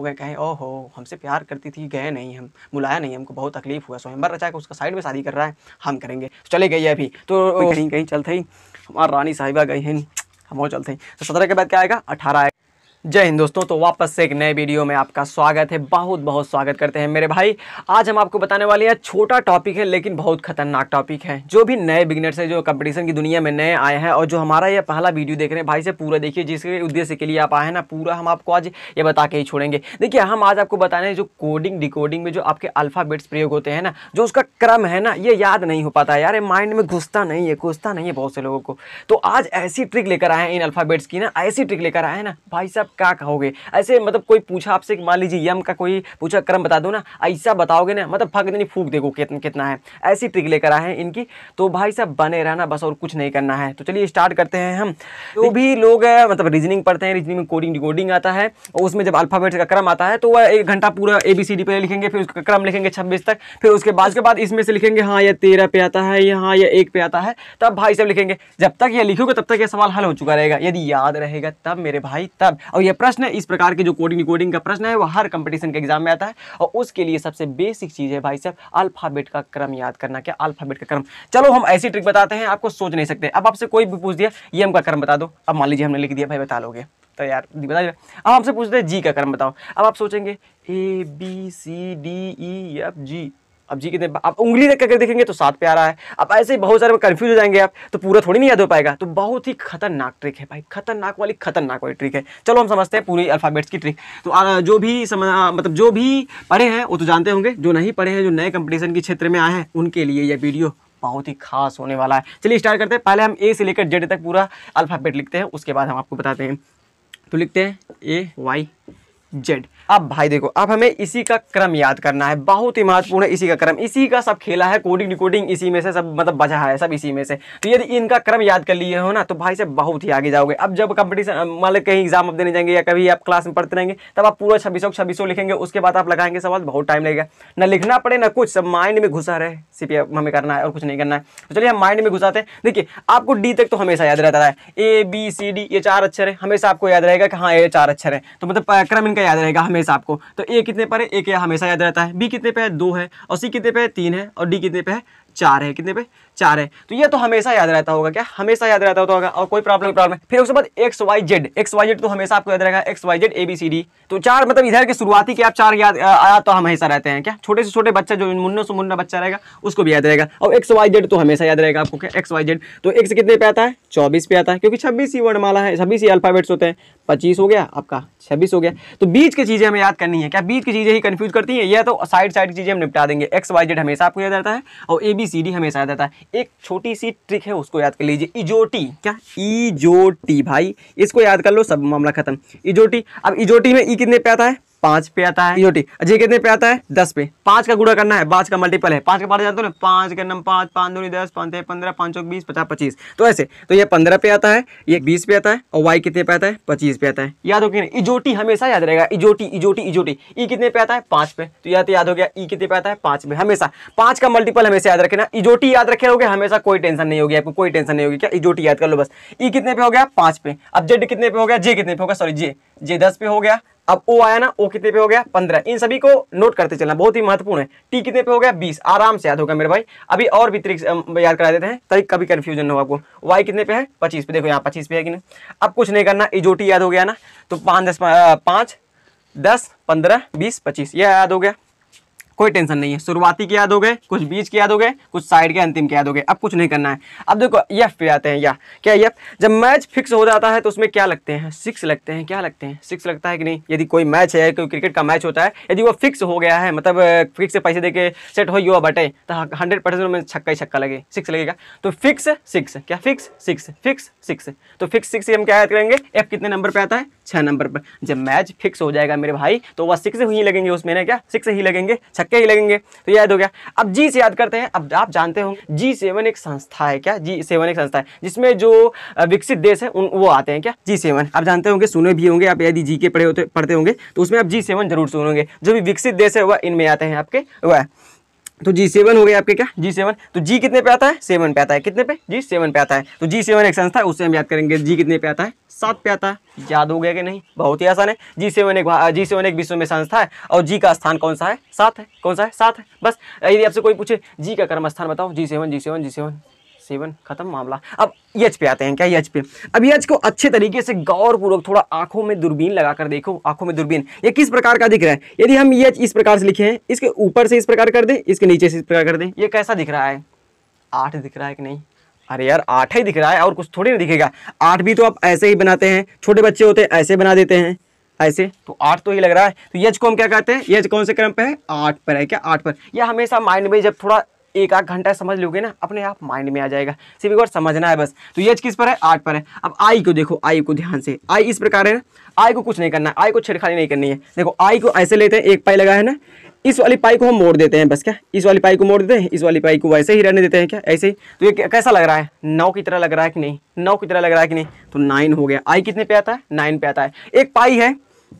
हो गए कहें ओहो हमसे प्यार करती थी गए नहीं हम बुलाया नहीं हमको बहुत तकलीफ हुआ स्वयंबर रचा के उसका साइड में शादी कर रहा है हम करेंगे तो चले गई है अभी तो कहीं कहीं चलते ही हमारा रानी साहिबा गई हैं हम और चलते हैं तो सत्रह के बाद क्या आएगा अठारह जय हिंद दोस्तों तो वापस से एक नए वीडियो में आपका स्वागत है बहुत बहुत स्वागत करते हैं मेरे भाई आज हम आपको बताने वाले हैं छोटा टॉपिक है लेकिन बहुत खतरनाक टॉपिक है जो भी नए बिगनर्स है जो कंपटीशन की दुनिया में नए आए हैं और जो हमारा ये पहला वीडियो देख रहे हैं भाई से पूरा देखिए जिसके उद्देश्य के लिए आप आए हैं ना पूरा हम आपको आज ये बता के ही छोड़ेंगे देखिए हम आज आपको बता हैं जो कोडिंग डिकोडिंग में जो आपके अल्फ़ाबेट्स प्रयोग होते हैं ना जो उसका क्रम है ना ये याद नहीं हो पाता यार माइंड में घुसता नहीं है घुसता नहीं है बहुत से लोगों को तो आज ऐसी ट्रिक लेकर आए हैं इन अल्फ़ाबेट्स की ना ऐसी ट्रिक लेकर आए हैं ना भाई साहब क्या कहोगे ऐसे मतलब कोई पूछा आपसे मान लीजिए यम का कोई पूछा क्रम बता दो ना ऐसा बताओगे ना मतलब फक नहीं फूक देखो कितना कितना है ऐसी ट्रिक लेकर आए हैं इनकी तो भाई साहब बने रहना बस और कुछ नहीं करना है तो चलिए स्टार्ट करते हैं हम जो भी लोग मतलब रीजनिंग पढ़ते हैं रीजनिंग में कोडिंग डिकोडिंग आता है उसमें जब अल्फ़ाबेट का क्रम आता है तो वह एक घंटा पूरा ए बी सी डी पे लिखेंगे फिर उसका क्रम लिखेंगे छब्बीस तक फिर उसके बाद उसके बाद इसमें से लिखेंगे हाँ यह तेरह पे आता है या हाँ यह एक पे आता है तब भाई साहब लिखेंगे जब तक यह लिखोगे तब तक यह सवाल हल हो चुका रहेगा यदि याद रहेगा तब मेरे भाई तब और यह प्रश्न इस प्रकार के जो कोडिंग कोडिंग का प्रश्न है वह हर कंपटीशन के एग्जाम में आता है और उसके लिए सबसे बेसिक चीज़ है भाई साहब अल्फ़ाबेट का क्रम याद करना क्या अल्फ़ाबेट का क्रम चलो हम ऐसी ट्रिक बताते हैं आपको सोच नहीं सकते अब आपसे कोई भी पूछ दिया ये हम का क्रम बता दो अब मान लीजिए हमने लिख दिया भाई बता लोगे तो यार बता अब आपसे पूछते हैं जी का क्रम बताओ अब आप सोचेंगे A B C D E F G अब जी कितने आप उंगली देख करके देखेंगे तो सात पे आ रहा है अब ऐसे ही बहुत सारे कंफ्यूज हो जाएंगे आप तो पूरा थोड़ी नहीं याद हो पाएगा तो बहुत ही खतरनाक ट्रिक है भाई खतरनाक वाली खतरनाक वाली ट्रिक है चलो हम समझते हैं पूरी अल्फ़ाबेट्स की ट्रिक तो जो भी समझ मतलब जो भी पढ़े हैं वो तो जानते होंगे जो नहीं पढ़े हैं जो नए कंपटीशन के क्षेत्र में आए हैं उनके लिए यह वीडियो बहुत ही खास होने वाला है चलिए स्टार्ट करते हैं पहले हम ए से लेकर जेड तक पूरा अल्फ़ाबेट लिखते हैं उसके बाद हम आपको बताते हैं तो लिखते हैं ए वाई जेड अब भाई देखो अब हमें इसी का क्रम याद करना है बहुत ही महत्वपूर्ण है इसी का क्रम इसी का सब खेला है कोडिंग डिकोडिंग इसी में से सब मतलब बजा है सब इसी में से तो यदि इनका क्रम याद कर लिए हो ना तो भाई से बहुत ही आगे जाओगे अब जब कंपटीशन मान लो कहीं एग्जाम आप देने जाएंगे या कभी आप क्लास में पढ़ते रहेंगे तब आप पूरा छब्बीसों छब्बीसों लिखेंगे उसके बाद आप लगाएंगे सवाल बहुत टाइम लगेगा ना लिखना पड़े ना कुछ सब माइंड में घुसा रहे सी हमें करना है और कुछ नहीं करना है तो चलिए हम माइंड में घुसाते हैं देखिए आपको डी तक तो हमेशा याद रहता है ए बी सी डी ये चार अक्षर है हमेशा आपको याद रहेगा कि हाँ ये चार अक्षर है तो मतलब क्रम इनका का याद रहेगा हमेशा आपको तो ए कितने पर है ए के हमेशा याद रहता है बी कितने पे है दो है और सी कितने पे है तीन है और डी कितने पे है चार है कितने पे चार है तो ये तो हमेशा याद रहता होगा क्या हमेशा याद रहता होता होगा और कोई प्रॉब्लम प्रॉब्लम फिर उसके बाद X Y Z X Y Z तो हमेशा आपको याद रहेगा X Y Z A B C D तो चार मतलब इधर के शुरुआती के आप चार याद आया तो हमेशा रहते हैं क्या छोटे से छोटे बच्चा जो मुन्नो से मुन्ना बच्चा रहेगा उसको भी याद रहेगा और एक्स वाई जेड तो हमेशा याद रहेगा आपको क्या एक्स वाई जेड तो एक्स कितने पे आता है चौबीस पे आता है क्योंकि छब्बीस ही वर्णमाला है छब्बीस ही अल्फाबेट्स होते हैं पच्चीस हो गया आपका छब्बीस हो गया तो बीच की चीज़ें हमें याद करनी है क्या बीच की चीज़ें ही कन्फ्यूज करती हैं या तो साइड साइड की चीज़ें हम निपटा देंगे एक्स वाई जेड हमेशा आपको याद रहता है और ए बी सीढ़ी हमेशा याद आता है एक छोटी सी ट्रिक है उसको याद कर लीजिए इजोटी क्या इजोटी भाई इसको याद कर लो सब मामला खत्म इजोटी अब इजोटी में ई कितने पे आता है पांच पे आता है ईओटी जे कितने पे आता है दस पे पांच का गुड़ा करना है पांच का मल्टीपल है पांच का पार्ट जानते हो ना पांच का नम पांच पांच दूनी दस पांच पंद्रह पांच सौ बीस पचास पच्चीस तो ऐसे तो ये पंद्रह पे आता है ये बीस पे आता है और वाई कितने पे आता है पच्चीस पे आता है याद हो गया इजोटी हमेशा याद रहेगा इजोटी इजोटी इजोटी ई e कितने पे आता है पांच पे तो याद तो याद हो गया ई e कितने पे आता है पांच पे हमेशा पांच का मल्टीपल हमेशा याद रखना इजोटी याद रखे होगे हमेशा कोई टेंशन नहीं होगी आपको कोई टेंशन नहीं होगी क्या इजोटी याद कर लो बस ई e कितने पे हो गया पांच पे अब जेड कितने पे हो गया जे कितने पे होगा सॉरी जे जे दस पे हो गया अब ओ आया ना ओ कितने पे हो गया पंद्रह इन सभी को नोट करते चलना बहुत ही महत्वपूर्ण है टी कितने पे हो गया बीस आराम से याद होगा मेरे भाई अभी और भी तरीक याद करा देते हैं तरीक कभी कन्फ्यूजन न हो आपको वाई कितने पे है पच्चीस पे देखो यहाँ पच्चीस पे है कि नहीं अब कुछ नहीं करना इजोटी याद हो गया ना तो पाँच दस पाँच दस पंद्रह बीस पच्चीस यह याद हो गया कोई टेंशन नहीं है शुरुआती के याद हो गए कुछ बीच के याद हो गए कुछ साइड के अंतिम के याद हो गए अब कुछ नहीं करना है अब देखो यफ पे आते हैं या क्या यफ जब मैच फिक्स हो जाता है तो उसमें क्या लगते हैं सिक्स लगते हैं क्या लगते हैं सिक्स लगता है कि नहीं यदि कोई मैच है कोई क्रिकेट का मैच होता है यदि वो फिक्स हो गया है मतलब फिक्स पैसे दे के सेट हो युवा बटे तो हंड्रेड परसेंट में छक्का ही छक्का लगे सिक्स लगेगा तो फिक्स सिक्स क्या फिक्स सिक्स फिक्स सिक्स तो फिक्स सिक्स हम क्या याद करेंगे एफ कितने नंबर पर आता है छः नंबर पर जब मैच फिक्स हो जाएगा मेरे भाई तो वह सिक्स ही लगेंगे उसमें ना क्या सिक्स ही लगेंगे छक्का झटके ही लगेंगे तो याद हो गया अब जी से याद करते हैं अब आप जानते होंगे जी सेवन एक संस्था है क्या जी सेवन एक संस्था है जिसमें जो विकसित देश है उन वो आते हैं क्या जी सेवन आप जानते होंगे सुने भी होंगे आप यदि जी के पढ़े होते पढ़ते होंगे तो उसमें आप जी सेवन जरूर सुनोगे जो भी विकसित देश है वह इनमें आते हैं आपके वह तो जी सेवन हो गया आपके क्या जी सेवन तो जी कितने पे आता है सेवन पे आता है कितने पे जी सेवन पे आता है तो जी सेवन एक संस्था है उससे हम याद करेंगे जी कितने पे आता है सात पे आता है याद हो गया कि नहीं बहुत ही आसान है जी सेवन एक जी सेवन एक विश्व में संस्था है और जी का स्थान कौन सा है सात है कौन सा है सात है बस यदि आपसे कोई पूछे जी का कर्म स्थान बताओ G seven G seven G seven seven खत्म मामला अब यच e पे आते हैं क्या यच e पे अब यच e को अच्छे तरीके से गौरपूर्वक थोड़ा आंखों में दूरबीन लगाकर देखो आंखों में दूरबीन ये किस प्रकार का दिख रहा है यदि हम यच इस प्रकार से लिखे हैं इसके ऊपर से इस प्रकार कर दें इसके नीचे से इस प्रकार कर दें ये कैसा दिख रहा है आठ दिख रहा है कि नहीं अरे यार आठ ही दिख रहा है और कुछ थोड़ी नहीं दिखेगा आठ भी तो आप ऐसे ही बनाते हैं छोटे बच्चे होते हैं ऐसे बना देते हैं ऐसे तो आठ तो ही लग रहा है तो यज को हम क्या कहते हैं यज कौन से क्रम पे है आठ पर है क्या आठ पर यह हमेशा माइंड में जब थोड़ा एक आध घंटा समझ लोगे ना अपने आप माइंड में आ जाएगा सिर्फ एक बार समझना है बस तो ये किस पर है आठ पर है अब आई को देखो आई को ध्यान से आई इस प्रकार है ना आई को कुछ नहीं करना आई को छेड़खानी नहीं करनी है देखो आई को ऐसे लेते हैं एक पाई लगा है ना इस वाली पाई को हम मोड़ देते हैं बस क्या इस वाली पाई को मोड़ देते हैं इस वाली पाई को वैसे ही रहने देते हैं क्या ऐसे ही तो ये कैसा लग रहा है नौ की तरह लग रहा है कि नहीं नौ की तरह लग रहा है कि नहीं तो नाइन हो गया आई कितने पे आता है नाइन पे आता है एक पाई है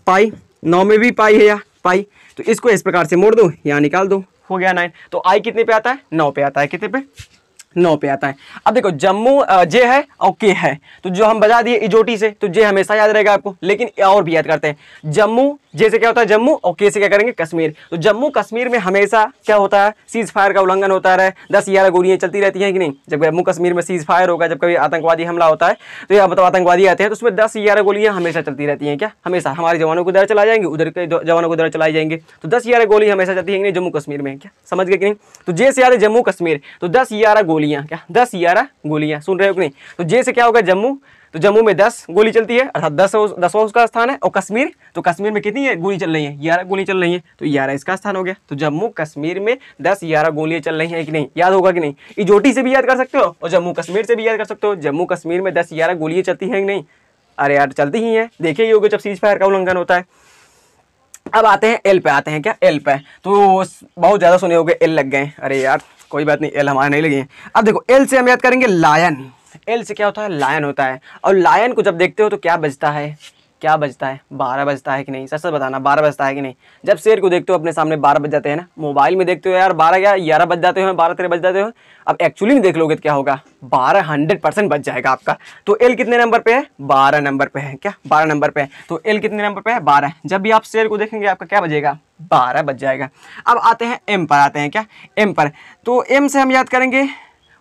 पाई नौ में भी पाई है या पाई तो इसको इस प्रकार से मोड़ दो या निकाल दो हो गया नाइन तो आई कितने पे आता है नौ पे आता है कितने पे नौ पे आता है अब देखो जम्मू जे है और के है तो जो हम बजा दिए इजोटी से तो जे हमेशा याद रहेगा आपको लेकिन और भी याद करते हैं जम्मू जे से क्या होता है जम्मू और के से क्या करेंगे कश्मीर तो जम्मू कश्मीर में हमेशा क्या होता है सीज फायर का उल्लंघन होता है दस ग्यारह गोलियां चलती रहती हैं कि नहीं जब जम्मू कश्मीर में सीज फायर होगा जब कभी आतंकवादी हमला होता है तो या मतलब तो आतंकवादी आते हैं तो उसमें दस ग्यारह गोलियां हमेशा चलती रहती हैं क्या हमेशा हमारे जवानों को उधर चला जाएंगे उधर के जवानों को उधर चलाई जाएंगे तो दस ग्यारह गोली हमेशा चलती है जम्मू कश्मीर में क्या समझ गए कि नहीं तो जे से याद है जम्मू कश्मीर तो दस ग्यारह गोली गोलियां क्या दस ग्यारह हाँ? गोलियां सुन रहे हो कि नहीं तो जे से क्या होगा जम्मू तो जम्मू में दस गोली चलती है अर्थात दस दसवा उसका स्थान है और कश्मीर तो कश्मीर में कितनी गोली चल रही है ग्यारह गोली चल रही है तो ग्यारह इसका स्थान हो गया तो जम्मू कश्मीर में दस ग्यारह गोलियां चल रही हैं कि नहीं याद होगा कि नहीं इजोटी से भी याद कर सकते हो और जम्मू कश्मीर से भी याद कर सकते हो जम्मू कश्मीर में दस ग्यारह गोलियां चलती हैं कि नहीं अरे यार चलती ही हैं देखे ही होगे जब सीज फायर का उल्लंघन होता है अब आते हैं एल पे आते हैं क्या एल पे तो बहुत ज़्यादा सुने हो गए एल लग गए अरे यार कोई बात नहीं एल हमारे नहीं लगी अब देखो एल से हम याद करेंगे लायन एल से क्या होता है लायन होता है और लायन को जब देखते हो तो क्या बजता है क्या बजता है बारह बजता है कि नहीं सर सर बताना बारह बजता है कि नहीं जब शेर को देखते हो अपने सामने बारह बज जाते हैं ना मोबाइल में देखते हो यार बारह क्या ग्यारह बज जाते हो बारह तेरह बज जाते हो अब एक्चुअली में देख लोगे तो क्या होगा बारह हंड्रेड परसेंट बच जाएगा आपका तो एल कितने नंबर पे है बारह नंबर पे है क्या बारह नंबर पे है तो एल कितने नंबर पे है बारह जब भी आप शेर को देखेंगे आपका क्या बजेगा बारह बज जाएगा अब आते हैं एम पर आते हैं क्या एम पर तो एम से हम याद करेंगे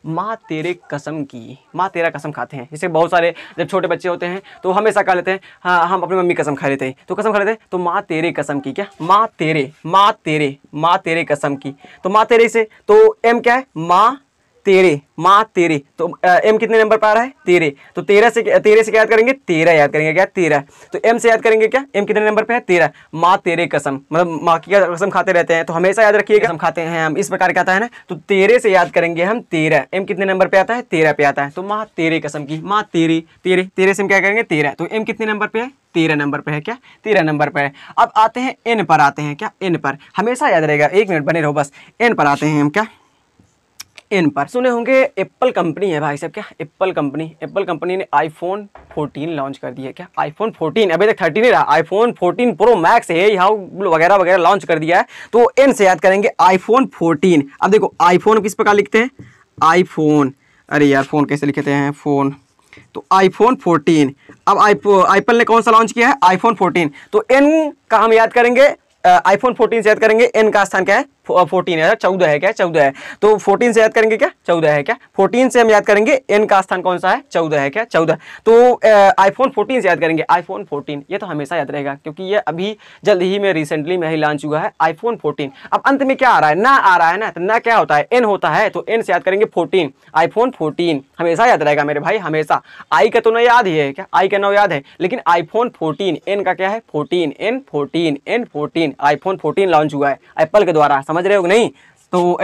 माँ तेरे कसम की माँ तेरा कसम खाते हैं जैसे बहुत सारे जब छोटे बच्चे होते हैं तो हमेशा कह लेते हैं हाँ हम अपनी मम्मी कसम खा लेते हैं तो कसम खा लेते हैं तो माँ तेरे कसम की क्या माँ तेरे माँ तेरे माँ तेरे कसम की तो माँ तेरे से तो एम क्या है माँ तेरे माँ तेरे तो एम कितने नंबर पर आ रहा है तेरे तो तेरह से तेरह से क्या याद करेंगे तेरह याद करेंगे क्या तेरह तो एम से याद करेंगे क्या एम कितने नंबर पे है तेरह माँ तेरे कसम मतलब माँ की कसम खाते रहते हैं तो हमेशा याद रखिएगा कसम खाते हैं हम इस प्रकार का आता है ना तो तेरह से याद करेंगे हम तेरह एम कितने नंबर पे आता है तेरह पे आता है तो माँ तेरे कसम की माँ तेरे तेरे तेरह से हम क्या करेंगे तेरह तो एम कितने नंबर पे है तेरह नंबर पर है क्या तेरह नंबर पर है अब आते हैं एन पर आते हैं क्या एन पर हमेशा याद रहेगा एक मिनट बने रहो बस एन पर आते हैं हम क्या इन पर सुने होंगे एप्पल कंपनी है भाई साहब क्या एप्पल कंपनी एप्पल कंपनी ने आईफोन 14 लॉन्च कर दिया क्या आईफोन 14 अभी तक 13 ही रहा आईफोन 14 प्रो मैक्स है यहाँ वगैरह वगैरह लॉन्च कर दिया है तो इन से याद करेंगे आईफोन 14 अब देखो आईफोन किस प्रकार लिखते हैं आईफोन अरे यार फ़ोन कैसे लिखते हैं फ़ोन तो आईफोन 14 अब आईपल ने कौन सा लॉन्च किया है आईफोन 14 तो इन का हम याद करेंगे आईफोन 14 से याद करेंगे इन का स्थान क्या है फोर्टीन है चौदह है क्या चौदह है तो फोर्टीन से याद करेंगे क्या चौदह है क्या फोर्टीन से हम याद करेंगे एन का स्थान कौन सा है चौदह है क्या चौदह तो आईफोन फोर्टीन से याद करेंगे आईफोन फोर्टीन ये तो हमेशा याद रहेगा क्योंकि ये अभी जल्द ही में रिसेंटली में ही लॉन्च हुआ है आईफोन फोर्टीन अब अंत में क्या आ रहा है ना आ रहा है ना तो ना क्या होता है एन होता है तो एन से याद करेंगे फोर्टीन आईफोन फोर्टीन हमेशा याद रहेगा मेरे भाई हमेशा आई का तो ना याद ही है क्या आई का ना याद है लेकिन आईफोन फोर्टीन एन का क्या है fourteen N fourteen N fourteen iPhone fourteen launch हुआ है एप्पल के द्वारा समझ समझ रहे हो नहीं तो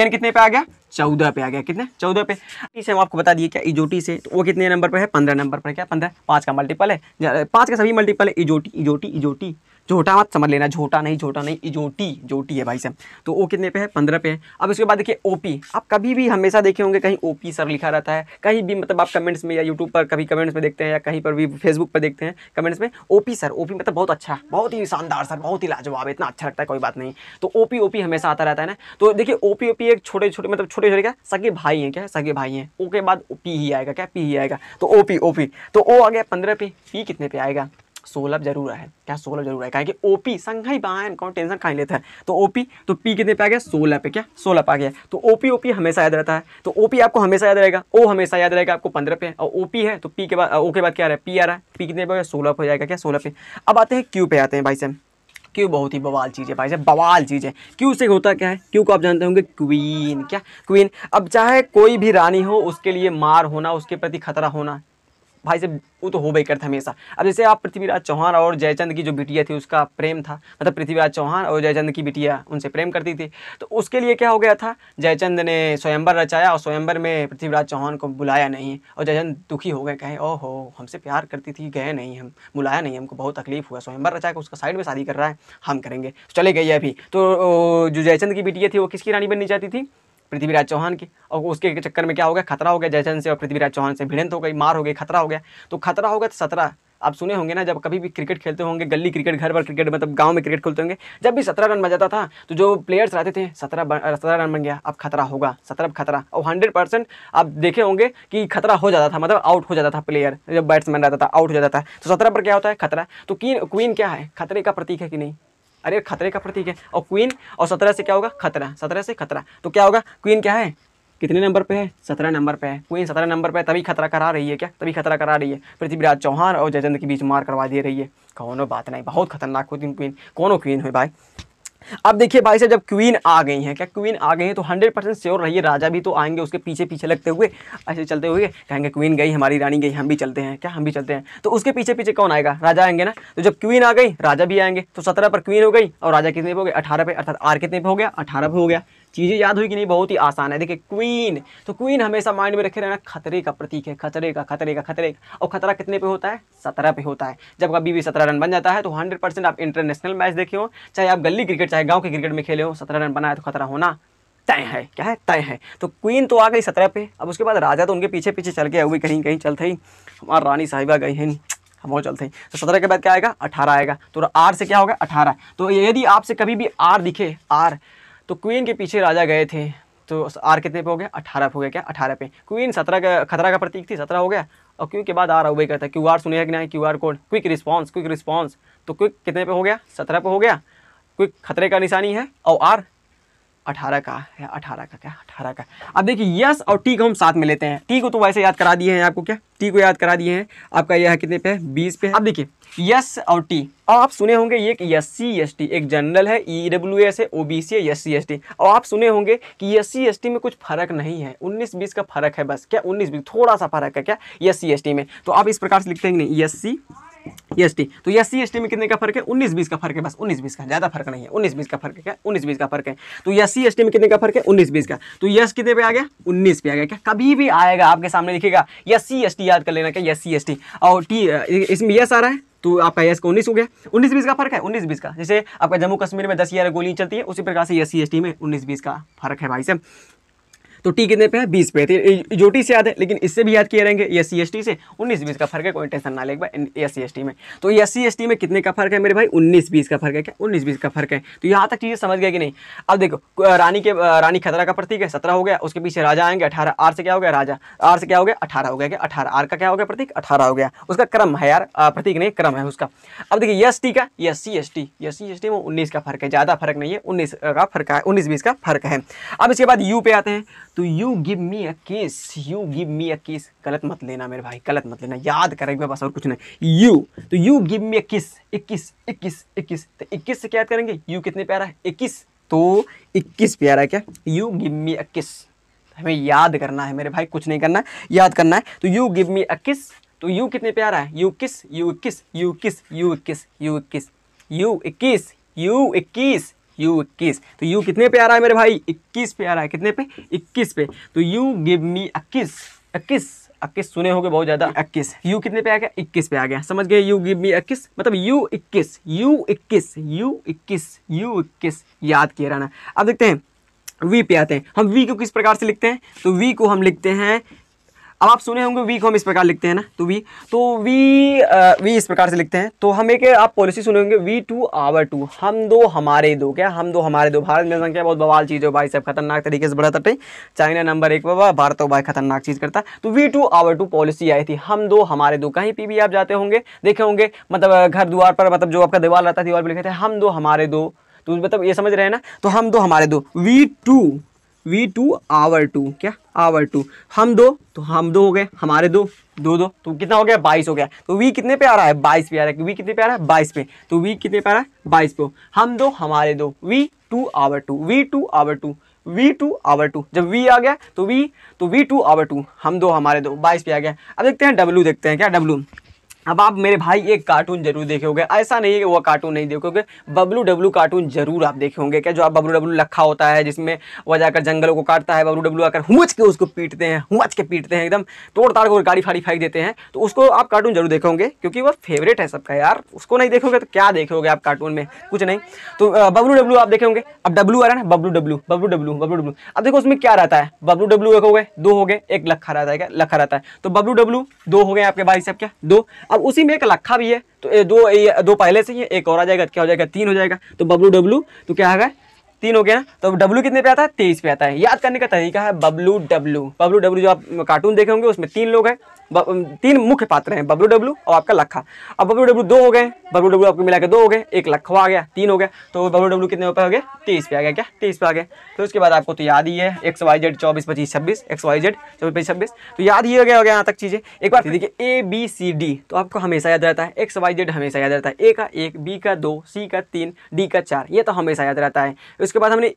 यन कितने पे आ गया चौदह पे आ गया कितने चौदह पे इसे हम आपको बता दिए क्या इजोटी से तो वो कितने नंबर पर है पंद्रह नंबर पर क्या पंद्रह पाँच का मल्टीपल है पाँच का सभी मल्टीपल है इजोटी इजोटी इजोटी झोटा मत समझ लेना झोटा नहीं झोटा नहीं इजोटी जोटी है भाई साहब तो ओ कितने पे है पंद्रह पे है अब इसके बाद देखिए ओपी आप कभी भी हमेशा देखे होंगे कहीं ओपी सर लिखा रहता है कहीं भी मतलब आप कमेंट्स में या यूट्यूब पर कभी कमेंट्स में देखते हैं या कहीं पर भी फेसबुक पर देखते हैं कमेंट्स में ओपी सर ओपी मतलब बहुत अच्छा बहुत ही शानदार सर बहुत ही लाजवाब इतना अच्छा लगता है कोई बात नहीं तो ओपी ओपी हमेशा आता रहता है ना तो देखिए ओपी ओपी एक छोटे छोटे मतलब छोटे छोटे क्या सगे भाई हैं क्या सगे भाई हैं ओ के बाद पी ही आएगा क्या पी ही आएगा तो ओपी ओपी तो ओ आ गया पंद्रह पे पी कितने पे आएगा सोलह जरूर है क्या सोलह जरूर है क्या कि ओ पी संघाई बाहन कौन टेंशन खाई लेता है तो ओपी तो पी कितने पे आ गया सोलह पे क्या सोलह पे आ गया तो ओपी ओपी हमेशा याद रहता है तो ओपी आपको हमेशा याद रहेगा ओ हमेशा याद रहेगा आपको पंद्रह पे और ओपी है तो पी के बाद ओ के बाद क्या रहा है पी आ रहा है पी कितने पे सोलह पे हो जाएगा क्या सोलह पे अब आते हैं क्यू पे आते हैं भाई साहब क्यों बहुत ही बवाल चीज़ है भाई साहब बवाल चीज़ है क्यों से होता क्या है क्यों को आप जानते होंगे क्वीन क्या क्वीन अब चाहे कोई भी रानी हो उसके लिए मार होना उसके प्रति खतरा होना भाई से वो तो हो बे करता हमेशा अब जैसे आप पृथ्वीराज चौहान और जयचंद की जो बिटिया थी उसका प्रेम था मतलब पृथ्वीराज चौहान और जयचंद की बिटिया उनसे प्रेम करती थी तो उसके लिए क्या हो गया था जयचंद ने स्वयंवर रचाया और स्वयंवर में पृथ्वीराज चौहान को बुलाया नहीं और जयचंद दुखी हो गए कहें ओहो हमसे प्यार करती थी गए नहीं हम बुलाया नहीं हमको बहुत तकलीफ हुआ स्वयंवर रचाया उसका साइड में शादी कर रहा है हम करेंगे तो चले गए अभी तो जो जयचंद की बिटिया थी वो किसकी रानी बननी चाहती थी पृथ्वीराज चौहान की और उसके चक्कर में क्या हो गया खतरा हो गया जयचंद से और पृथ्वीराज चौहान से भिड़ंत हो गई मार हो गई खतरा हो गया तो खतरा होगा तो सत्रह आप सुने होंगे ना जब कभी भी क्रिकेट खेलते होंगे गली क्रिकेट घर पर क्रिकेट मतलब गांव में क्रिकेट खेलते होंगे जब भी सत्रह रन बन जाता था तो जो प्लेयर्स रहते थे सत्रह सत्रह रन बन गया अब खतरा होगा सत्रह खतरा और हंड्रेड परसेंट आप देखे होंगे कि खतरा हो जाता था मतलब आउट हो जाता था प्लेयर जब बैट्समैन रहता था आउट हो जाता था तो सत्रह पर क्या होता है खतरा तो क्वीन क्या है खतरे का प्रतीक है कि नहीं अरे खतरे का प्रतीक है और क्वीन और सत्रह से क्या होगा खतरा सत्रह से खतरा तो क्या होगा क्वीन क्या है कितने नंबर पे है सत्रह नंबर पे है क्वीन सत्रह नंबर पे है तभी खतरा करा रही है क्या तभी खतरा करा रही है पृथ्वीराज चौहान और जयचंद के बीच मार करवा दे रही है कौनो बात नहीं बहुत खतरनाक होती क्वीन कौनो क्वीन है भाई अब देखिए भाई साहब जब क्वीन आ गई हैं क्या क्वीन आ गई हैं तो हंड्रेड परसेंट श्योर रहिए राजा भी तो आएंगे उसके पीछे पीछे लगते हुए ऐसे चलते हुए कहेंगे क्वीन गई हमारी रानी गई हम भी चलते हैं क्या हम भी चलते हैं तो उसके पीछे पीछे कौन आएगा राजा आएंगे ना तो जब क्वीन आ गई राजा भी आएंगे तो सत्रह पर क्वीन हो गई और राजा कितने पर हो गए अठारह पे अर्थात आर कितने पे हो गया अठारह पे हो गया चीज़ें याद हुई कि नहीं बहुत ही आसान है देखिए क्वीन तो क्वीन हमेशा माइंड में रखे रहना खतरे का प्रतीक है खतरे का खतरे का खतरे का और खतरा कितने पे होता है सत्रह पे होता है जब आपका बीवी सत्रह रन बन जाता है तो हंड्रेड परसेंट आप इंटरनेशनल मैच देखे हो चाहे आप गली क्रिकेट चाहे गाँव के क्रिकेट में खेले हो सत्रह रन बनाए तो खतरा होना तय है क्या है तय है तो क्वीन तो आ गई सत्रह पे अब उसके बाद राजा तो उनके पीछे पीछे चल के हुई कहीं कहीं चलते ही हमारा रानी साहिबा गई हैं हम और चलते हैं तो सत्रह के बाद क्या आएगा अठारह आएगा तो आर से क्या होगा अठारह तो यदि आपसे कभी भी आर दिखे आर तो क्वीन के पीछे राजा गए थे तो आर कितने पे हो गया अठारह पे हो गया क्या अठारह पे क्वीन सत्रह का खतरा का प्रतीक थी सत्रह हो गया और क्यू के बाद आर वही करता है क्यू आर सुनेगा नहीं Q R code quick response quick response तो क्विक कितने पे हो गया सत्रह पे हो गया क्विक खतरे का निशानी है और आर अठारह का है अठारह का क्या अठारह का अब देखिए यस और टी को हम साथ में लेते हैं टी को तो वैसे याद करा दिए हैं आपको क्या टी को याद करा दिए हैं आपका यह है कितने पे है बीस पे है अब देखिए यस और टी और आप सुने होंगे ये कि एस सी एस टी एक जनरल है ई डब्ल्यू एस है ओ बी सी है एस सी एस टी और आप सुने होंगे कि एस सी एस टी में कुछ फर्क नहीं है उन्नीस बीस का फर्क है बस क्या उन्नीस बीस थोड़ा सा फर्क है क्या एस सी एस टी में तो आप इस प्रकार से लिखते हैं नहीं एस सी एस टी तो एस सी में कितने का फर्क है उन्नीस बीस का फर्क है बस उन्नीस बीस का ज़्यादा फर्क नहीं है उन्नीस बीस का फर्क है उन्नीस बीस का फर्क है तो एस सी में कितने का फर्क है उन्नीस बीस का तो यस कितने पे आ गया उन्नीस पे आ गया क्या कभी भी आएगा आपके सामने लिखेगा एस सी याद कर लेना क्या एस सी और टी इसमें यस आ रहा है तो आपका यस को उन्नीस हो गया उन्नीस बीस का फर्क है उन्नीस बीस का जैसे आपका जम्मू कश्मीर में दस ग्यारह गोली चलती है उसी प्रकार से एस सी में उन्नीस बीस का फर्क है भाई साहब तो टी कितने पे है बीस पे है तो जो टी से याद है लेकिन इससे भी याद किए रहेंगे एस सी एस टी से उन्नीस बीस का फर्क है कोई टेंशन ना लेगा एस सी एस टी में तो एस सी एस टी में कितने का फर्क है मेरे भाई उन्नीस बीस का फर्क है क्या उन्नीस बीस का फर्क है तो यहाँ तक चीज़ें समझ गया कि नहीं अब देखो रानी के रानी खतरा का प्रतीक है सत्रह हो गया उसके पीछे राजा आएंगे अठारह आर से क्या हो गया राजा आर से क्या हो गया अठारह हो गया क्या अठारह आर का क्या हो गया प्रतीक अठारह हो गया उसका क्रम है यार प्रतीक नहीं क्रम है उसका अब देखिए एस टी का S C S T S C S T में उन्नीस का फर्क है ज़्यादा फर्क नहीं है उन्नीस का फर्क है उन्नीस बीस का फर्क है अब इसके बाद यू पे आते हैं तो you give me a kiss you give me a किस गलत मत लेना मेरे भाई गलत मत लेना याद करेंगे बस और कुछ नहीं यू तो यू गिव मी अ किस इक्कीस इक्कीस इक्कीस तो इक्कीस से क्या याद करेंगे यू कितने प्यारा है इक्कीस तो इक्कीस प्यारा है क्या यू गिव मी अ किस हमें याद करना है मेरे भाई कुछ नहीं करना है याद करना है तो यू गिव मी अ किस तो यू कितने प्यारा है यू किस यू इक्कीस यू किस यू इक्कीस यू इक्कीस यू इक्कीस यू इक्कीस यू इक्कीस तो यू कितने पे आ रहा है मेरे भाई इक्कीस पे आ रहा है कितने पे इक्कीस पे तो यू गिव मी इक्कीस इक्कीस इक्कीस सुने होंगे बहुत ज़्यादा इक्कीस यू कितने पे आ गया इक्कीस पे आ गया समझ गए यू गिव मी इक्कीस मतलब यू इक्कीस यू इक्कीस यू इक्कीस यू इक्कीस याद किए रहना अब देखते हैं वी पे आते हैं हम वी को किस प्रकार से लिखते हैं तो वी को हम लिखते हैं अब आप सुने होंगे वी को हम इस प्रकार लिखते हैं ना तो वी तो वी आ, वी इस प्रकार से लिखते हैं तो हम एक आप पॉलिसी सुने होंगे वी टू आवर टू हम दो हमारे दो क्या हम दो हमारे दो भारत में जनसंख्या बहुत बवाल चीज़ है भाई सब खतरनाक तरीके से बढ़ाता है चाइना नंबर एक बाबा भारत तो भाई खतरनाक चीज़ करता तो we two our two policy आई थी हम दो हमारे दो कहीं पर भी आप जाते होंगे देखे होंगे मतलब घर द्वार पर मतलब जो आपका दीवार रहता है दीवार पर लिखे थे हम दो हमारे दो तो मतलब ये समझ रहे हैं ना तो हम दो हमारे दो we two we two our two क्या आवर टू हम दो तो हम दो हो गए हमारे दो दो दो तो कितना हो गया बाईस हो गया तो वी कितने पे आ रहा है बाईस पे आ रहा है वी कितने पे आ रहा है बाईस पे तो वी कितने पे आ रहा है बाईस पे हम दो हमारे दो we two our two we two our two we two our two जब वी आ गया तो वी तो वी टू आवर टू हम दो हमारे दो बाईस पे आ गया अब देखते हैं डब्ल्यू देखते हैं क्या डब्ल्यू अब आप मेरे भाई एक कार्टून जरूर देखे होंगे ऐसा नहीं है कि वो कार्टून नहीं देखोगे बबलू डब्लू कार्टून जरूर आप देखे होंगे क्या जो आप बबलू डब्लू लखा होता है जिसमें वह जाकर जंगलों को काटता है बबलू डब्लू आकर हुच के उसको पीटते हैं हुच के पीटते हैं एकदम तोड़ ताड़ को गाड़ी फाड़ी फेंक देते हैं तो उसको आप कार्टून जरूर देखे होंगे क्योंकि वह फेवरेट है सबका यार उसको नहीं देखोगे तो क्या देखोगे आप कार्टून में कुछ नहीं तो बबलू डब्लू आप देखे होंगे अब डब्लू आ रहा है Bablu W Bablu W Bablu W अब देखो उसमें क्या रहता है बबलू डब्लू एक हो गए दो हो गए एक लखा रहता है क्या लखा रहता है तो बबलू डब्लू दो हो गए आपके भाई सब क्या दो अब उसी में एक लखा भी है तो दो ए, दो पहले से ही है एक और आ जाएगा क्या हो जाएगा तीन हो जाएगा तो बबलू डब्लू तो क्या गया तीन हो गया ना तो डब्लू कितने पे आता है तेईस पे आता है याद करने का तरीका है बबलू डब्लू बबलू डब्लू जो आप कार्टून देखे होंगे उसमें तीन लोग हैं तीन मुख्य पात्र हैं बबलू डब्लू और आपका लखा अब बबलू डब्लू दो हो गए बबलू डब्लू आपको मिला के दो हो गए एक लखवा आ गया तीन हो गया तो बबलू डब्लू कितने रुपए हो गए तेईस पे आ गया क्या तेईस पे आ गए तो उसके बाद आपको तो याद ही है एक्स वाई जेड चौबीस पच्चीस छब्बीस एक्स वाई जेड चौबीस पच्चीस छब्बीस तो याद ही हो गया हो गया यहाँ तक चीज़ें एक बार देखिए ए बी सी डी तो आपको हमेशा याद रहता है एक्स वाई जेड हमेशा याद रहता है ए का एक बी का दो सी का तीन डी का चार ये तो हमेशा याद रहता है उसके बाद हमने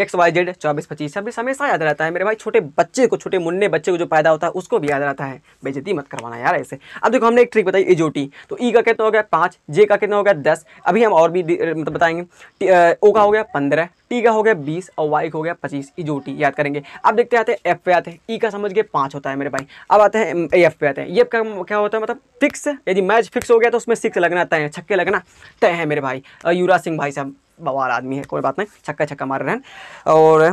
एक्स वाई जेड चौबीस पच्चीस छब्बीस हमेशा याद रहता है मेरे भाई छोटे बच्चे को छोटे मुन्ने बच्चे को जो पैदा होता है उसको भी याद रहता है बेजती मत करवाना यार ऐसे अब देखो हमने एक ट्रिक बताई ए जो टी तो ई e का कितना हो गया पाँच जे का कितना हो गया दस अभी हम और भी मतलब बताएंगे ओ का हो गया पंद्रह टी का हो गया बीस और वाई का हो गया पच्चीस ई जो टी याद करेंगे अब देखते आते हैं एफ पे आते हैं ई e का समझ गए पाँच होता है मेरे भाई अब आते हैं एफ पे आते हैं ये का क्या होता है मतलब फिक्स यदि मैच फिक्स हो गया तो उसमें सिक्स लगना तय है छक्के लगना तय है मेरे भाई युवराज सिंह भाई साहब बवाल आदमी है कोई बात नहीं छक्का छक्का मार रहे हैं और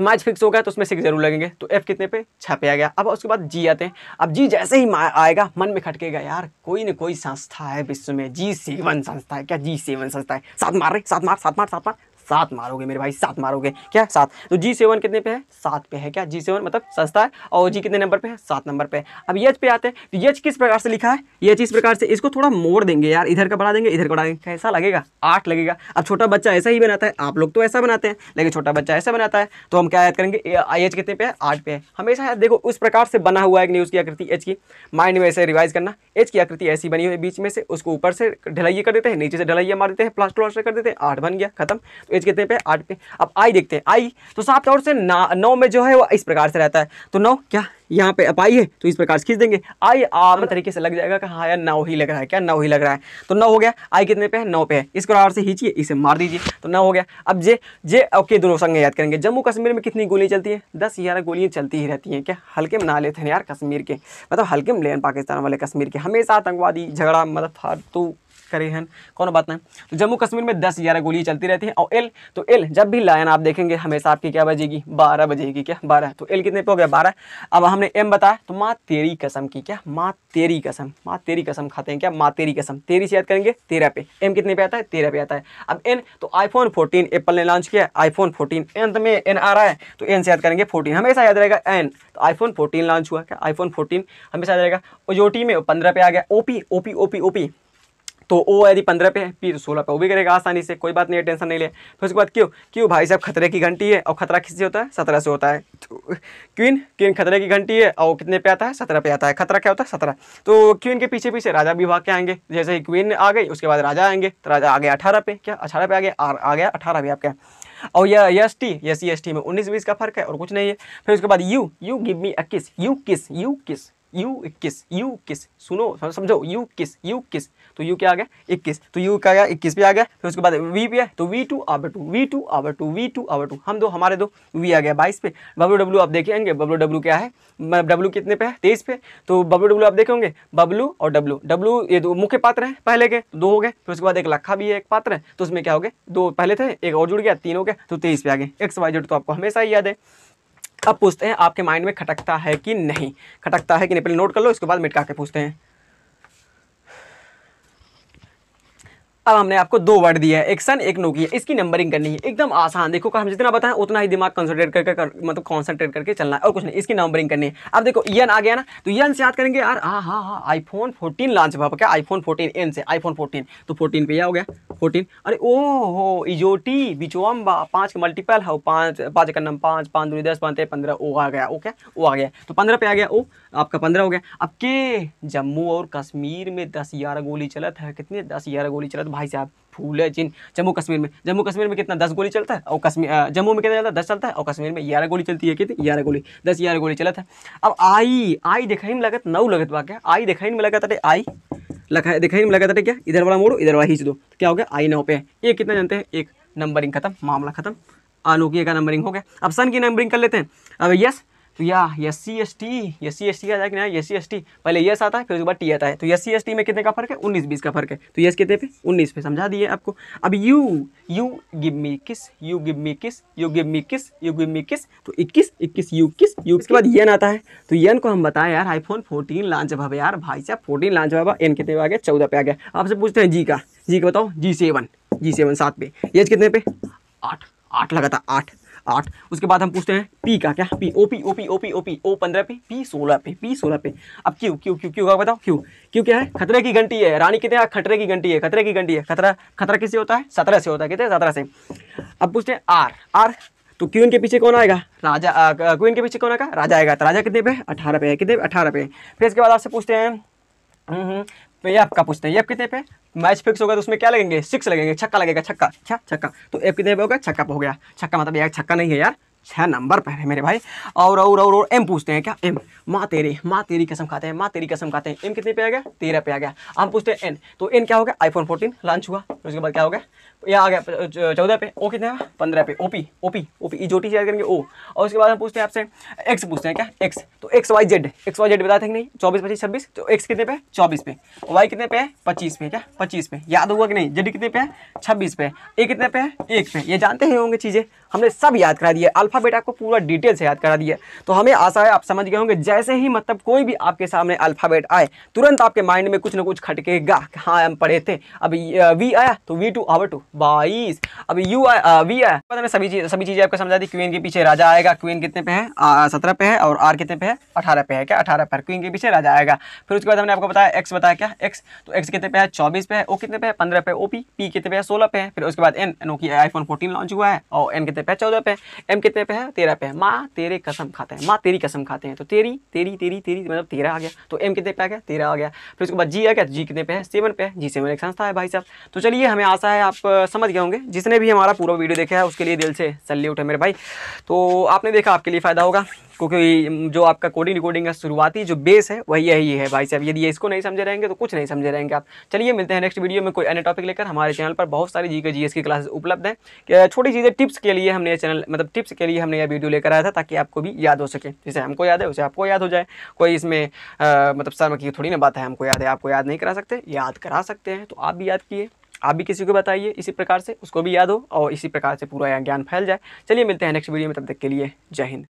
मैच फिक्स हो गया तो उसमें सिक्स जरूर लगेंगे तो एफ कितने पे छः पे आ गया अब उसके बाद जी आते हैं अब जी जैसे ही आएगा मन में खटकेगा यार कोई ना कोई संस्था है विश्व में जी सेवन संस्था है क्या जी सेवन संस्था है सात मार रहे सात मार सात मार सात मार सात मारोगे मेरे भाई सात मारोगे क्या सात तो जी सेवन कितने पे है सात पे है क्या जी सेवन मतलब सस्ता है और जी कितने नंबर पे है सात नंबर पे अब यच पे आते हैं तो यच किस प्रकार से लिखा है यच इस प्रकार से इसको थोड़ा मोड़ देंगे यार इधर का बढ़ा देंगे इधर का बढ़ा देंगे कैसा लगेगा आठ लगेगा अब छोटा बच्चा ऐसा ही बनाता है आप लोग तो ऐसा बनाते हैं लेकिन छोटा बच्चा ऐसा बनाता है तो हम क्या याद करेंगे एच कितने पे है आठ पे है हमेशा याद देखो उस प्रकार से बना हुआ है न्यूज़ की आकृति एच की माइंड में ऐसे रिवाइज करना एच की आकृति ऐसी बनी हुई है बीच में से उसको ऊपर से ढलाइए कर देते हैं नीचे से ढलाइए मार देते हैं प्लास्टर वास्टर कर देते हैं आठ बन गया खत्म तो पेज कितने पे आठ पे अब आई देखते हैं आई तो साफ तौर से नौ में जो है वो इस प्रकार से रहता है तो नौ क्या यहाँ पे अब आई है तो इस प्रकार से खींच देंगे आई आम तरीके से लग जाएगा कि हाँ यार नौ ही लग रहा है क्या नौ ही लग रहा है तो नौ हो गया आई कितने पे है नौ पे है इस प्रकार से खींचिए इसे मार दीजिए तो नौ हो गया अब जे जे ओके दोनों संगे याद करेंगे जम्मू कश्मीर में कितनी गोलियाँ चलती हैं दस ग्यारह गोलियाँ चलती ही रहती हैं क्या हल्के में ना लेते हैं यार कश्मीर के मतलब हल्के में ले पाकिस्तान वाले कश्मीर के हमेशा आतंकवादी झगड़ा मतलब फालतू करे हैं कौन बात नहीं तो जम्मू कश्मीर में दस ग्यारह गोलियाँ चलती रहती हैं और एल तो एल जब भी लाइन आप देखेंगे हमेशा आपकी क्या बजेगी बारह बजेगी क्या बारह तो एल कितने पे हो गया बारह अब हमने एम बताया तो माँ तेरी कसम की क्या माँ तेरी कसम माँ तेरी कसम खाते हैं क्या माँ तेरी कसम तेरी से याद करेंगे तेरह पे एम कितने पे आता है तेरह पे आता है अब एन तो आईफोन फोर्टीन एप्पल ने लॉन्च किया आईफोन फोर्टीन एन में एन आ रहा है तो एन से याद करेंगे फोर्टीन हमेशा याद रहेगा एन तो आईफोन फोर्टीन लॉन्च हुआ क्या आईफोन फोर्टीन हमेशा याद रहेगा ओजोटी में पंद्रह पे आ गया ओपी ओपी ओपी ओपी तो ओ यदि पंद्रह पे है पी तो सोलह पे वो भी करेगा आसानी से कोई बात नहीं है टेंशन नहीं ले फिर उसके बाद क्यों क्यों भाई साहब खतरे की घंटी है और खतरा किससे होता है सत्रह से होता है तो, क्वीन क्वीन खतरे की घंटी है और कितने पे आता है सत्रह पे आता है खतरा क्या होता है सत्रह तो क्वीन के पीछे पीछे राजा भी भाग के आएंगे जैसे ही क्वीन आ गई उसके बाद राजा आएंगे तो राजा आ गया अठारह पे क्या अठारह पे आ गया आ गया अठारह पे आपके और यह एस टी या सी एस टी में उन्नीस बीस का फर्क है और कुछ नहीं है फिर उसके बाद you you give me a kiss you किस यू किस यू इक्कीस यू किस सुनो समझो यू किस यू किस तो यू क्या आ गया इक्कीस तो यू क्या गया इक्कीस भी आ गया फिर उसके बाद वी भी है तो we two our two we two our two we two our two हम दो हमारे दो वी आ गया बाईस पे बब्लू डब्लू आप देखेंगे बब्लू डब्लू क्या है डब्लू कितने पे है तेईस पे तो बब्लू डब्लू आप देखेंगे बब्लू और डब्लू डब्लू ये दो मुख्य पात्र हैं पहले के तो दो हो गए फिर उसके बाद एक लखा भी है एक पात्र है तो उसमें क्या हो गए दो पहले थे एक और जुड़ गया तीन हो गया तो तेईस पे आ गए एक्स वाई जेड तो आपको हमेशा ही याद है अब पूछते हैं आपके माइंड में खटकता है कि नहीं खटकता है कि नहीं पहले नोट कर लो इसके बाद मिटका के पूछते हैं अब हमने आपको दो वर्ड दिया है एक सन एक नोकिया इसकी नंबरिंग करनी है एकदम आसान देखो हम जितना बताएं उतना ही दिमाग कंसंट्रेट करके कर, मतलब कंसंट्रेट करके चलना है और कुछ नहीं इसकी नंबरिंग करनी है अब देखो यन आ गया ना तो यन से याद करेंगे यार हाँ हाँ हाँ आईफोन फोर्टीन लॉन्च हुआ क्या आईफोन फोर्टीन एन से आईफोन फोर्टीन तो फोर्टीन पे यह हो गया फोर्टीन अरे ओ हो इजोटी बिचोम्बा पाँच का मल्टीपल हो पाँच पाँच का नम पाँच पाँच दूरी दस पाँच पंद्रह ओ आ गया ओ क्या आ गया तो पंद्रह पे आ गया ओ आपका पंद्रह हो गया अब के जम्मू और कश्मीर में दस ग्यारह गोली चलत है कितने दस ग्यारह गोली चलत भाई साहब फूले जिन जम्मू कश्मीर में जम्मू कश्मीर में कितना दस गोली चलता है और कश्मीर जम्मू में कितना चलता है दस चलता है और कश्मीर में ग्यारह गोली चलती है कितनी ग्यारह गोली दस ग्यारह गोली चलत है अब आई आई दिखाई में लगत नौ लगत बा क्या आई दिखाई में लगा अरे आई लखा दिखाई में लगा था क्या इधर वाला मोड़ो इधर वाला हिच दो क्या हो गया आई नौ पे ये कितना जानते हैं एक नंबरिंग खत्म मामला खत्म आलोकिया का नंबरिंग हो गया अब सन की नंबरिंग कर लेते हैं अब यस तो या S C S T S C S T का जाए कि ना एस सी एस टी पहले यस आता है फिर उसके बाद टी आता है तो एस सी एस टी में कितने का फर्क है उन्नीस बीस का फर्क है तो यस कितने पे उन्नीस पे समझा दिए आपको अब यू यू गिव मी किस यू गिव मी किस यू गिव मी किस यू गिव मी किस तो इक्कीस इक्कीस यू किस यू उसके बाद यन आता है तो यन को हम बताएं यार आईफोन फोर्टीन लॉन्च भाव यार भाई साहब फोर्टीन लॉन्च भाव एन कितने पे आ गया चौदह पे आ गया आपसे पूछते हैं जी का जी का बताओ जी सेवन जी सेवन सात पे यज कितने पे आठ आठ लगा था आठ आठ उसके बाद हम पूछते हैं पी का क्या P O P O P O P O P O पंद्रह पी पी सोलह पे पी सोलह पे अब क्यों क्यों क्यों क्यों बताओ क्यों क्यों क्या है खतरे की घंटी है रानी कितने खतरे की घंटी है खतरे की घंटी है खतरा खतरा किससे होता है सत्रह से होता है कितने सत्रह से अब पूछते हैं आर आर तो क्यों इनके पीछे कौन आएगा राजा क्यों इनके पीछे कौन आएगा राजा आएगा तो राजा कितने पे अठारह पे है कितने अठारह पे फिर इसके बाद आपसे पूछते हैं हम्म, हम्म, तो ये आपका पूछते हैं ये आप कितने पे मैच फिक्स होगा तो उसमें क्या लगेंगे सिक्स लगेंगे छक्का लगेगा छक्का छा छक्का तो एक कितने पे होगा छक्का पे हो गया छक्का मतलब यार छक्का नहीं है यार छह नंबर पर है मेरे भाई और और और और एम पूछते हैं क्या एम माँ तेरी माँ तेरी कसम खाते हैं माँ तेरी कसम खाते हैं एम कितने पे आ गया तेरह पे आ गया हम पूछते हैं एन तो एन क्या हो गया आईफोन फोर्टीन लॉन्च हुआ उसके बाद क्या हो गया ये आ गया चौदह पे ओ कितने पंद्रह पे ओपी ओपी ओपी ई जोटी चेयर करेंगे ओ और उसके बाद हम पूछते हैं आपसे एक्स पूछते हैं क्या एक्स तो X Y Z X Y Z बताते हैं नहीं चौबीस पच्चीस छब्बीस तो एक्स कितने पे चौबीस पे वाई कितने पे है पच्चीस पे क्या पच्चीस पे याद होगा कि नहीं जेड कितने पे है छब्बीस पे ए कितने पे है एक पे ये जानते ही होंगे चीज़ें हमने सब याद करा दिया अल्फ़ाबेट आपको पूरा डिटेल से याद करा दिया तो हमें आशा है आप समझ गए होंगे जैसे ही मतलब कोई भी आपके सामने अल्फ़ाबेट आए तुरंत आपके माइंड में कुछ ना कुछ खटकेगा हाँ हम पढ़े थे अब वी आया तो वी टू आवर टू बाईस अब यू आए वी आए पता सभी चीज सभी चीज़ें आपको समझा दी क्वीन के पीछे राजा आएगा क्वीन कितने पे है सत्रह पे है और आर कितने पे है अठारह पे है क्या अठारह पर क्वीन के पीछे राजा आएगा फिर उसके बाद हमने आपको बताया एक्स बताया क्या एक्स तो एक्स कितने पे है चौबीस पे है ओ कितने पे है पंद्रह पे ओ पी पी कितने पे है सोलह पे है फिर उसके बाद एन एनो की फोन फोर्टीन लॉन्च हुआ है और एन कितने पे है चौदह पे एम कितने पे है तेरह पे है माँ तेरे कसम खाते हैं माँ तेरी कसम खाते हैं तो तेरी तेरी तेरी तेरी मतलब तेरह आ गया तो एम कितने पे आ गया तेरह आ गया फिर उसके बाद जी आ गया जी कितने पे है सेवन पे है जी सेवन एक संस्था है भाई साहब तो चलिए हमें आशा है आप समझ गए होंगे जिसने भी हमारा पूरा वीडियो देखा है उसके लिए दिल से सल्यूट है मेरे भाई तो आपने देखा आपके लिए फ़ायदा होगा क्योंकि जो आपका कोडिंग रिकॉर्डिंग का शुरुआती जो बेस है वही यही है भाई साहब यदि इसको नहीं समझे रहेंगे तो कुछ नहीं समझे रहेंगे आप चलिए मिलते हैं नेक्स्ट वीडियो में कोई अन्य टॉपिक लेकर हमारे चैनल पर बहुत सारी जी के जी की क्लासेस उपलब्ध हैं छोटी चीज़ें टिप्स के लिए हमने चैनल मतलब टिप्स के लिए हमने यह वीडियो लेकर आया था ताकि आपको भी याद हो सके जैसे हमको याद है उसे आपको याद हो जाए कोई इसमें मतलब सर की थोड़ी ना बात है हमको याद है आपको याद नहीं करा सकते याद करा सकते हैं तो आप भी याद किए आप भी किसी को बताइए इसी प्रकार से उसको भी याद हो और इसी प्रकार से पूरा ज्ञान फैल जाए चलिए मिलते हैं नेक्स्ट वीडियो में तब तक के लिए जय हिंद